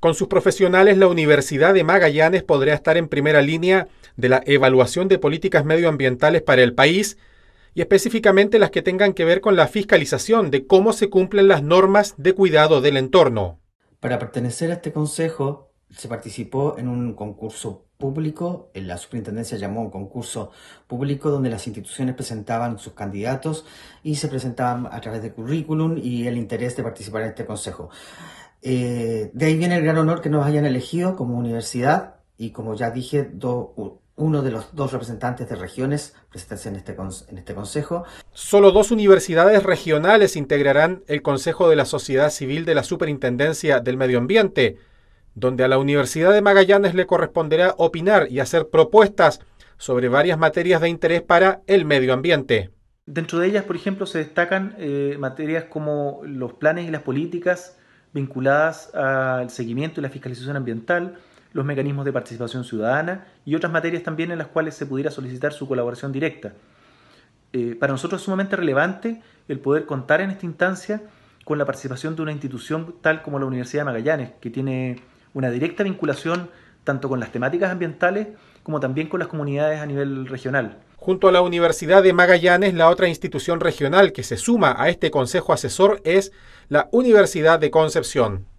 Con sus profesionales, la Universidad de Magallanes podría estar en primera línea de la evaluación de políticas medioambientales para el país y específicamente las que tengan que ver con la fiscalización de cómo se cumplen las normas de cuidado del entorno. Para pertenecer a este consejo, se participó en un concurso público, la superintendencia llamó un concurso público donde las instituciones presentaban sus candidatos y se presentaban a través de currículum y el interés de participar en este consejo. Eh, de ahí viene el gran honor que nos hayan elegido como universidad y como ya dije, uno de los dos representantes de regiones presentarse en este, en este consejo. Solo dos universidades regionales integrarán el Consejo de la Sociedad Civil de la Superintendencia del Medio Ambiente, donde a la Universidad de Magallanes le corresponderá opinar y hacer propuestas sobre varias materias de interés para el medio ambiente. Dentro de ellas, por ejemplo, se destacan eh, materias como los planes y las políticas vinculadas al seguimiento y la fiscalización ambiental, los mecanismos de participación ciudadana y otras materias también en las cuales se pudiera solicitar su colaboración directa. Eh, para nosotros es sumamente relevante el poder contar en esta instancia con la participación de una institución tal como la Universidad de Magallanes, que tiene una directa vinculación tanto con las temáticas ambientales como también con las comunidades a nivel regional. Junto a la Universidad de Magallanes, la otra institución regional que se suma a este consejo asesor es la Universidad de Concepción.